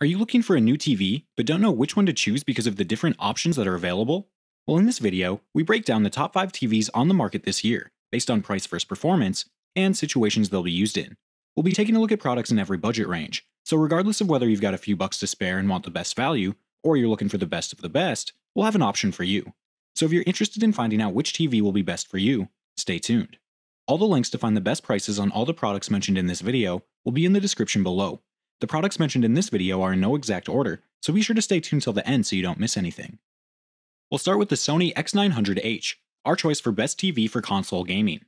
Are you looking for a new TV, but don't know which one to choose because of the different options that are available? Well, in this video, we break down the top 5 TVs on the market this year, based on price versus performance, and situations they'll be used in. We'll be taking a look at products in every budget range, so regardless of whether you've got a few bucks to spare and want the best value, or you're looking for the best of the best, we'll have an option for you. So if you're interested in finding out which TV will be best for you, stay tuned. All the links to find the best prices on all the products mentioned in this video will be in the description below, the products mentioned in this video are in no exact order, so be sure to stay tuned till the end so you don't miss anything. We'll start with the Sony X900H, our choice for best TV for console gaming.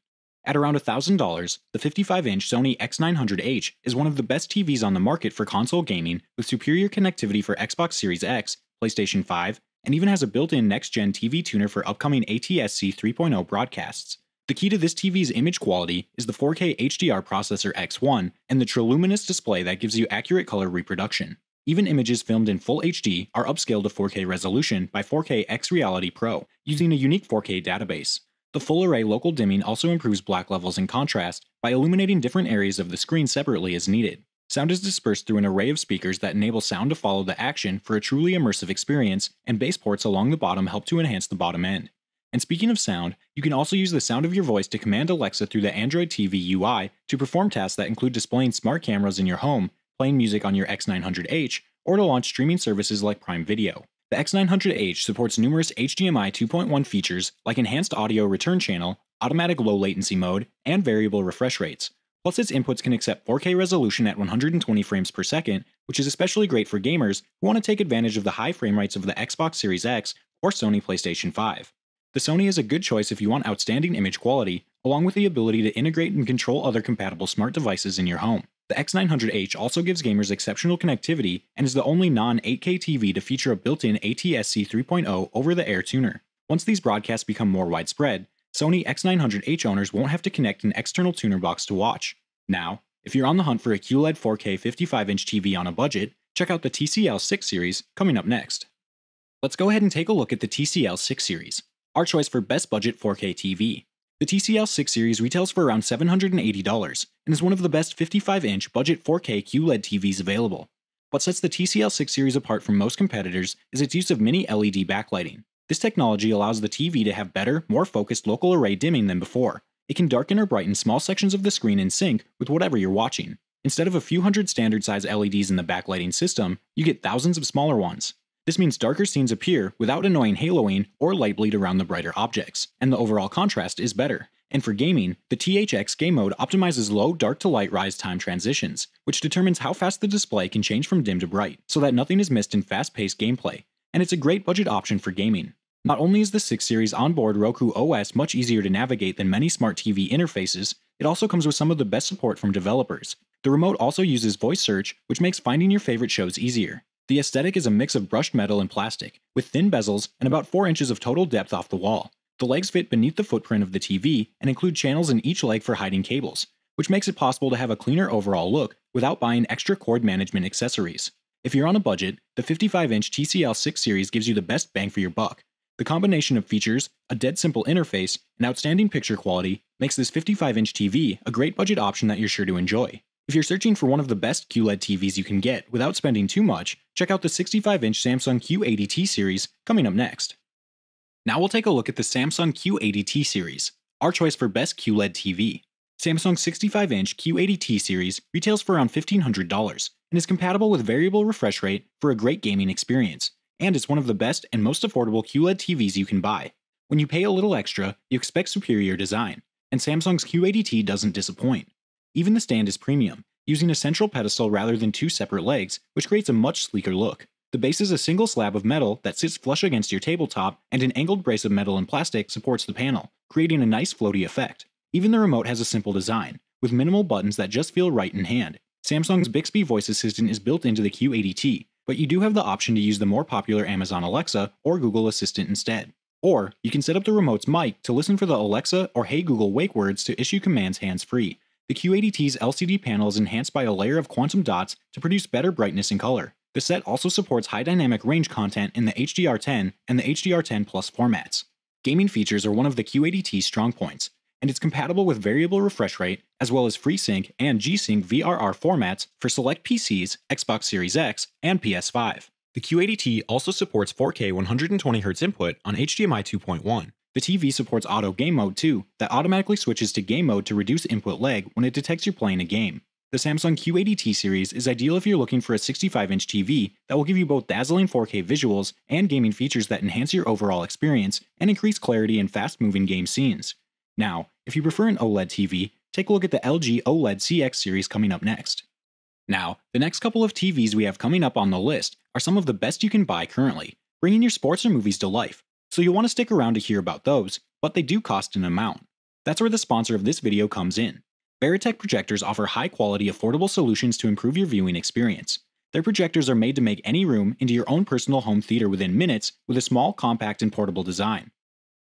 At around $1,000, the 55-inch Sony X900H is one of the best TVs on the market for console gaming with superior connectivity for Xbox Series X, PlayStation 5, and even has a built-in next-gen TV tuner for upcoming ATSC 3.0 broadcasts. The key to this TV's image quality is the 4K HDR processor X1 and the triluminous display that gives you accurate color reproduction. Even images filmed in full HD are upscaled to 4K resolution by 4K X-Reality Pro using a unique 4K database. The full array local dimming also improves black levels and contrast by illuminating different areas of the screen separately as needed. Sound is dispersed through an array of speakers that enable sound to follow the action for a truly immersive experience, and bass ports along the bottom help to enhance the bottom end. And speaking of sound, you can also use the sound of your voice to command Alexa through the Android TV UI to perform tasks that include displaying smart cameras in your home, playing music on your X900H, or to launch streaming services like Prime Video. The X900H supports numerous HDMI 2.1 features like enhanced audio return channel, automatic low latency mode, and variable refresh rates. Plus, its inputs can accept 4K resolution at 120 frames per second, which is especially great for gamers who want to take advantage of the high frame rates of the Xbox Series X or Sony PlayStation 5 the Sony is a good choice if you want outstanding image quality, along with the ability to integrate and control other compatible smart devices in your home. The X900H also gives gamers exceptional connectivity and is the only non-8K TV to feature a built-in ATSC 3.0 over-the-air tuner. Once these broadcasts become more widespread, Sony X900H owners won't have to connect an external tuner box to watch. Now, if you're on the hunt for a QLED 4K 55-inch TV on a budget, check out the TCL 6 series coming up next. Let's go ahead and take a look at the TCL 6 series our choice for best budget 4K TV. The TCL 6 series retails for around $780 and is one of the best 55-inch budget 4K QLED TVs available. What sets the TCL 6 series apart from most competitors is its use of mini LED backlighting. This technology allows the TV to have better, more focused local array dimming than before. It can darken or brighten small sections of the screen in sync with whatever you're watching. Instead of a few hundred standard size LEDs in the backlighting system, you get thousands of smaller ones. This means darker scenes appear without annoying haloing or light bleed around the brighter objects, and the overall contrast is better. And for gaming, the THX game mode optimizes low dark to light rise time transitions, which determines how fast the display can change from dim to bright, so that nothing is missed in fast-paced gameplay, and it's a great budget option for gaming. Not only is the 6 series onboard Roku OS much easier to navigate than many smart TV interfaces, it also comes with some of the best support from developers. The remote also uses voice search, which makes finding your favorite shows easier. The aesthetic is a mix of brushed metal and plastic, with thin bezels and about 4 inches of total depth off the wall. The legs fit beneath the footprint of the TV and include channels in each leg for hiding cables, which makes it possible to have a cleaner overall look without buying extra cord management accessories. If you're on a budget, the 55-inch TCL 6 series gives you the best bang for your buck. The combination of features, a dead simple interface, and outstanding picture quality makes this 55-inch TV a great budget option that you're sure to enjoy. If you're searching for one of the best QLED TVs you can get without spending too much, check out the 65-inch Samsung Q80T series coming up next. Now we'll take a look at the Samsung Q80T series, our choice for best QLED TV. Samsung's 65-inch Q80T series retails for around $1,500 and is compatible with variable refresh rate for a great gaming experience, and it's one of the best and most affordable QLED TVs you can buy. When you pay a little extra, you expect superior design, and Samsung's Q80T doesn't disappoint. Even the stand is premium, using a central pedestal rather than two separate legs, which creates a much sleeker look. The base is a single slab of metal that sits flush against your tabletop, and an angled brace of metal and plastic supports the panel, creating a nice floaty effect. Even the remote has a simple design, with minimal buttons that just feel right in hand. Samsung's Bixby voice assistant is built into the Q80T, but you do have the option to use the more popular Amazon Alexa or Google Assistant instead. Or you can set up the remote's mic to listen for the Alexa or Hey Google wake words to issue commands hands free, the Q80T's LCD panel is enhanced by a layer of quantum dots to produce better brightness and color. The set also supports high dynamic range content in the HDR10 and the HDR10 Plus formats. Gaming features are one of the Q80T's strong points, and it's compatible with variable refresh rate as well as FreeSync and G-Sync VRR formats for select PCs, Xbox Series X, and PS5. The Q80T also supports 4K 120Hz input on HDMI 2.1, the TV supports auto game mode too, that automatically switches to game mode to reduce input lag when it detects you're playing a game. The Samsung Q80T series is ideal if you're looking for a 65-inch TV that will give you both dazzling 4K visuals and gaming features that enhance your overall experience and increase clarity in fast-moving game scenes. Now, if you prefer an OLED TV, take a look at the LG OLED CX series coming up next. Now, the next couple of TVs we have coming up on the list are some of the best you can buy currently, bringing your sports or movies to life, so you'll want to stick around to hear about those, but they do cost an amount. That's where the sponsor of this video comes in. Veritech projectors offer high quality, affordable solutions to improve your viewing experience. Their projectors are made to make any room into your own personal home theater within minutes with a small, compact, and portable design.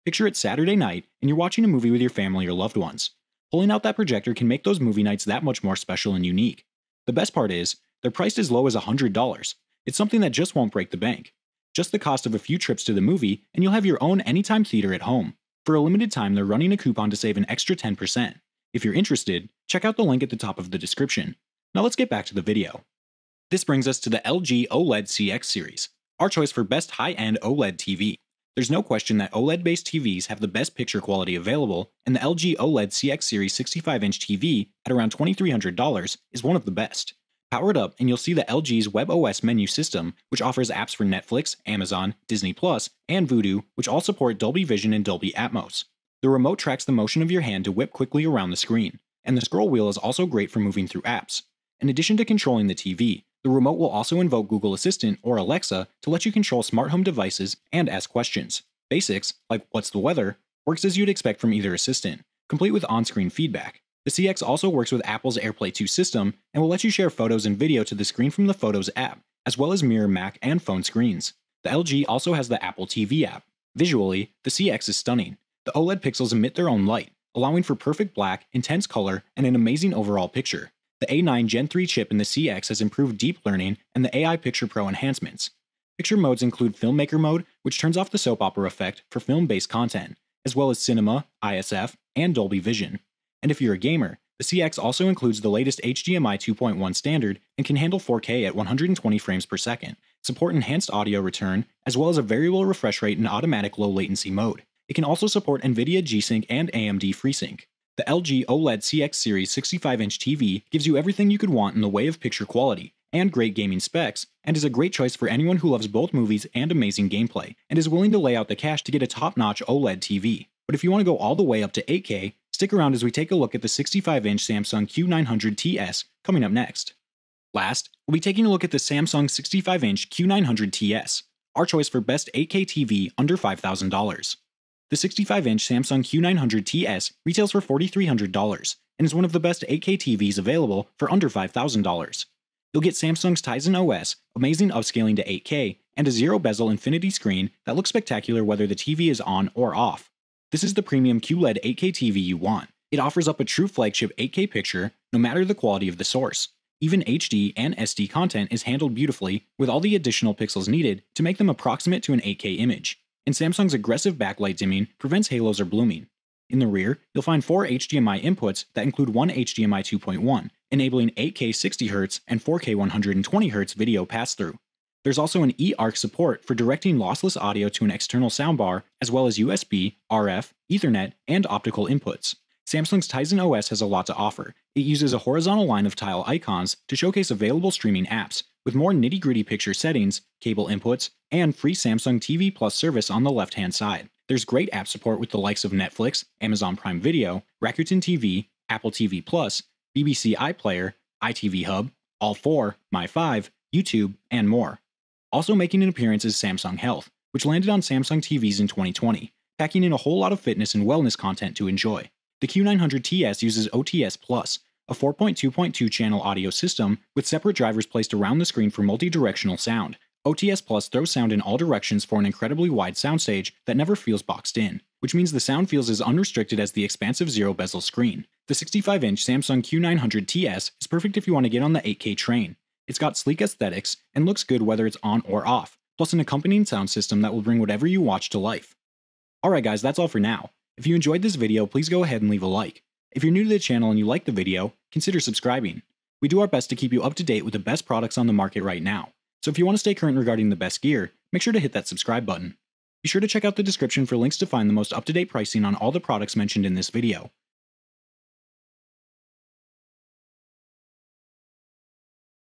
Picture it Saturday night and you're watching a movie with your family or loved ones. Pulling out that projector can make those movie nights that much more special and unique. The best part is, they're priced as low as $100. It's something that just won't break the bank. Just the cost of a few trips to the movie, and you'll have your own Anytime Theater at home. For a limited time, they're running a coupon to save an extra 10%. If you're interested, check out the link at the top of the description. Now let's get back to the video. This brings us to the LG OLED CX series, our choice for best high-end OLED TV. There's no question that OLED-based TVs have the best picture quality available, and the LG OLED CX Series 65-inch TV at around $2,300 is one of the best. Power it up and you'll see the LG's WebOS menu system, which offers apps for Netflix, Amazon, Disney Plus, and Vudu, which all support Dolby Vision and Dolby Atmos. The remote tracks the motion of your hand to whip quickly around the screen, and the scroll wheel is also great for moving through apps. In addition to controlling the TV, the remote will also invoke Google Assistant or Alexa to let you control smart home devices and ask questions. Basics, like what's the weather, works as you'd expect from either assistant, complete with on screen feedback. The CX also works with Apple's AirPlay 2 system and will let you share photos and video to the screen from the Photos app, as well as mirror Mac and phone screens. The LG also has the Apple TV app. Visually, the CX is stunning. The OLED pixels emit their own light, allowing for perfect black, intense color, and an amazing overall picture. The A9 Gen 3 chip in the CX has improved deep learning and the AI Picture Pro enhancements. Picture modes include Filmmaker Mode, which turns off the soap opera effect for film based content, as well as Cinema, ISF, and Dolby Vision and if you're a gamer. The CX also includes the latest HDMI 2.1 standard and can handle 4K at 120 frames per second, support enhanced audio return, as well as a variable refresh rate and automatic low latency mode. It can also support NVIDIA G-Sync and AMD FreeSync. The LG OLED CX Series 65-inch TV gives you everything you could want in the way of picture quality and great gaming specs, and is a great choice for anyone who loves both movies and amazing gameplay, and is willing to lay out the cash to get a top-notch OLED TV. But if you want to go all the way up to 8K, Stick around as we take a look at the 65 inch Samsung Q900TS coming up next. Last, we'll be taking a look at the Samsung 65 inch Q900TS, our choice for best 8K TV under $5,000. The 65 inch Samsung Q900TS retails for $4,300 and is one of the best 8K TVs available for under $5,000. You'll get Samsung's Tizen OS, amazing upscaling to 8K, and a zero bezel infinity screen that looks spectacular whether the TV is on or off. This is the premium QLED 8K TV you want. It offers up a true flagship 8K picture, no matter the quality of the source. Even HD and SD content is handled beautifully with all the additional pixels needed to make them approximate to an 8K image. And Samsung's aggressive backlight dimming prevents halos or blooming. In the rear, you'll find four HDMI inputs that include one HDMI 2.1, enabling 8K 60Hz and 4K 120Hz video pass-through. There's also an eARC support for directing lossless audio to an external soundbar, as well as USB, RF, Ethernet, and optical inputs. Samsung's Tizen OS has a lot to offer. It uses a horizontal line of tile icons to showcase available streaming apps, with more nitty gritty picture settings, cable inputs, and free Samsung TV Plus service on the left hand side. There's great app support with the likes of Netflix, Amazon Prime Video, Rakuten TV, Apple TV Plus, BBC iPlayer, ITV Hub, All4, My5, YouTube, and more. Also making an appearance is Samsung Health, which landed on Samsung TVs in 2020, packing in a whole lot of fitness and wellness content to enjoy. The Q900TS uses OTS Plus, a 4.2.2 channel audio system with separate drivers placed around the screen for multi-directional sound. OTS Plus throws sound in all directions for an incredibly wide soundstage that never feels boxed in, which means the sound feels as unrestricted as the expansive zero bezel screen. The 65 inch Samsung Q900TS is perfect if you want to get on the 8K train, it's got sleek aesthetics and looks good whether it's on or off, plus an accompanying sound system that will bring whatever you watch to life. Alright guys, that's all for now. If you enjoyed this video, please go ahead and leave a like. If you're new to the channel and you like the video, consider subscribing. We do our best to keep you up to date with the best products on the market right now, so if you want to stay current regarding the best gear, make sure to hit that subscribe button. Be sure to check out the description for links to find the most up-to-date pricing on all the products mentioned in this video.